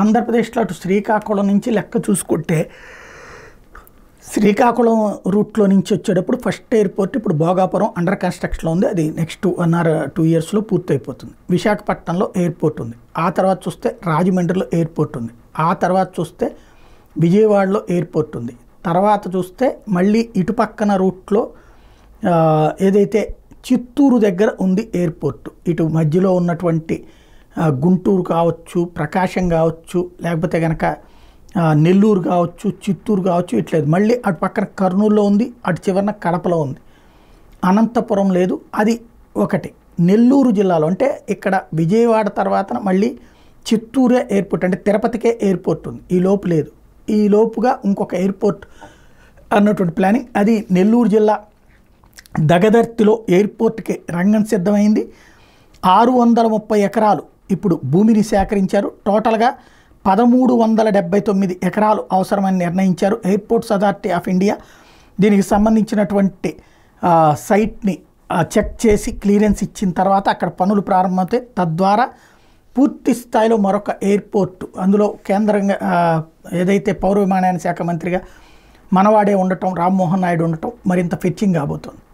ఆంధ్రప్రదేశ్లో అటు శ్రీకాకుళం నుంచి లెక్క చూసుకుంటే శ్రీకాకుళం రూట్లో నుంచి వచ్చేటప్పుడు ఫస్ట్ ఎయిర్పోర్ట్ ఇప్పుడు భోగాపురం అండర్ కన్స్ట్రక్షన్లో ఉంది అది నెక్స్ట్ వన్ ఆర్ టూ ఇయర్స్లో పూర్తయిపోతుంది విశాఖపట్నంలో ఎయిర్పోర్ట్ ఉంది ఆ తర్వాత చూస్తే రాజమండ్రిలో ఎయిర్పోర్ట్ ఉంది ఆ తర్వాత చూస్తే విజయవాడలో ఎయిర్పోర్ట్ ఉంది తర్వాత చూస్తే మళ్ళీ ఇటు పక్కన రూట్లో ఏదైతే చిత్తూరు దగ్గర ఉంది ఎయిర్పోర్టు ఇటు మధ్యలో ఉన్నటువంటి గుంటూరు కావచ్చు ప్రకాశం కావచ్చు లేకపోతే కనుక నెల్లూరు కావచ్చు చిత్తూరు కావచ్చు ఇట్లేదు మళ్ళీ అటు పక్కన కర్నూలులో ఉంది అటు చివరన కడపలో ఉంది అనంతపురం లేదు అది ఒకటి నెల్లూరు జిల్లాలో అంటే ఇక్కడ విజయవాడ తర్వాత మళ్ళీ చిత్తూరే ఎయిర్పోర్ట్ అంటే తిరుపతికే ఎయిర్పోర్ట్ ఉంది ఈ లోపు లేదు ఈ లోపుగా ఇంకొక ఎయిర్పోర్ట్ అన్నటువంటి ప్లానింగ్ అది నెల్లూరు జిల్లా దగదర్తిలో ఎయిర్పోర్ట్కి రంగం సిద్ధమైంది ఆరు వందల ముప్పై ఎకరాలు ఇప్పుడు భూమిని సేకరించారు టోటల్గా పదమూడు వందల డెబ్బై తొమ్మిది ఎకరాలు అవసరమని నిర్ణయించారు ఎయిర్పోర్ట్స్ అథారిటీ ఆఫ్ ఇండియా దీనికి సంబంధించినటువంటి సైట్ని చెక్ చేసి క్లియరెన్స్ ఇచ్చిన తర్వాత అక్కడ పనులు ప్రారంభమవుతాయి తద్వారా పూర్తి స్థాయిలో మరొక ఎయిర్పోర్టు అందులో కేంద్రంగా ఏదైతే పౌర విమానయాన శాఖ మంత్రిగా మనవాడే ఉండటం రామ్మోహన్ నాయుడు ఉండటం మరింత ఫెచ్చింగ్ కాబోతోంది